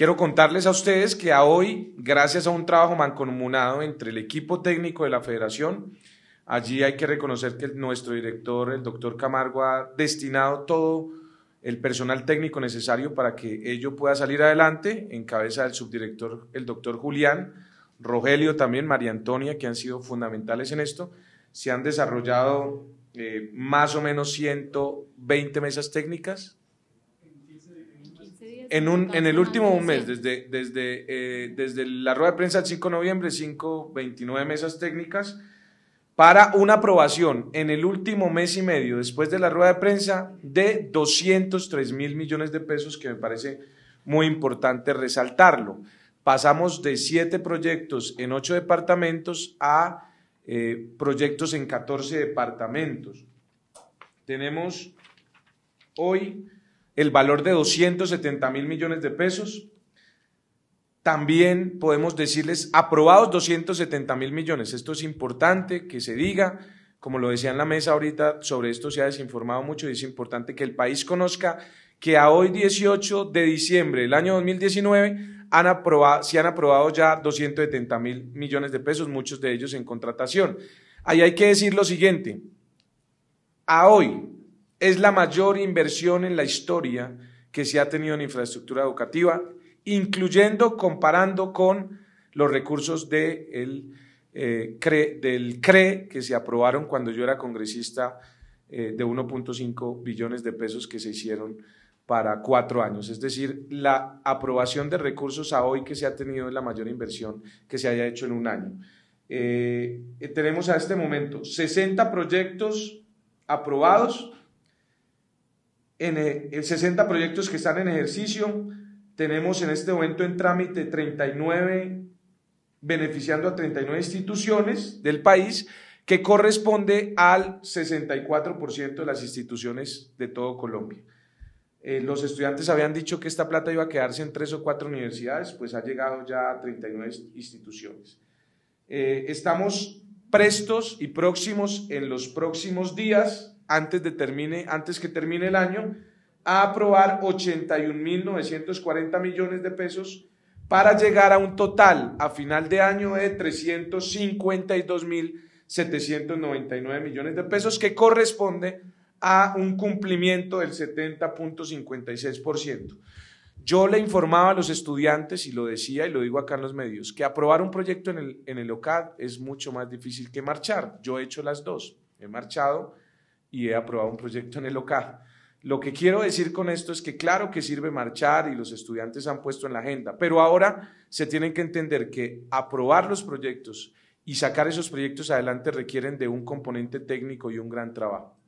Quiero contarles a ustedes que a hoy, gracias a un trabajo mancomunado entre el equipo técnico de la federación, allí hay que reconocer que nuestro director, el doctor Camargo, ha destinado todo el personal técnico necesario para que ello pueda salir adelante, en cabeza del subdirector, el doctor Julián, Rogelio también, María Antonia, que han sido fundamentales en esto. Se han desarrollado eh, más o menos 120 mesas técnicas, en, un, en el último mes, desde, desde, eh, desde la rueda de prensa del 5 de noviembre, 5, 29 mesas técnicas, para una aprobación en el último mes y medio, después de la rueda de prensa, de 203 mil millones de pesos, que me parece muy importante resaltarlo. Pasamos de siete proyectos en ocho departamentos a eh, proyectos en 14 departamentos. Tenemos hoy el valor de 270 mil millones de pesos. También podemos decirles aprobados 270 mil millones. Esto es importante que se diga. Como lo decía en la mesa ahorita, sobre esto se ha desinformado mucho y es importante que el país conozca que a hoy 18 de diciembre del año 2019 han se han aprobado ya 270 mil millones de pesos, muchos de ellos en contratación. Ahí hay que decir lo siguiente. A hoy, es la mayor inversión en la historia que se ha tenido en infraestructura educativa, incluyendo comparando con los recursos eh, del CRE que se aprobaron cuando yo era congresista eh, de 1.5 billones de pesos que se hicieron para cuatro años. Es decir, la aprobación de recursos a hoy que se ha tenido es la mayor inversión que se haya hecho en un año. Eh, tenemos a este momento 60 proyectos aprobados en, 60 eh, proyectos que están en ejercicio. Tenemos en este momento en trámite 39, beneficiando a 39 instituciones del país, que corresponde al 64% de las instituciones de todo Colombia. Eh, los estudiantes habían dicho que esta plata iba a quedarse en tres o cuatro universidades, pues ha llegado ya a 39 instituciones. Eh, estamos prestos y próximos en los próximos días antes, termine, antes que termine el año, a aprobar 81.940 millones de pesos para llegar a un total a final de año de 352.799 millones de pesos que corresponde a un cumplimiento del 70.56%. Yo le informaba a los estudiantes y lo decía y lo digo acá en los medios, que aprobar un proyecto en el, en el OCAD es mucho más difícil que marchar. Yo he hecho las dos. He marchado y he aprobado un proyecto en el local. Lo que quiero decir con esto es que claro que sirve marchar y los estudiantes han puesto en la agenda, pero ahora se tienen que entender que aprobar los proyectos y sacar esos proyectos adelante requieren de un componente técnico y un gran trabajo.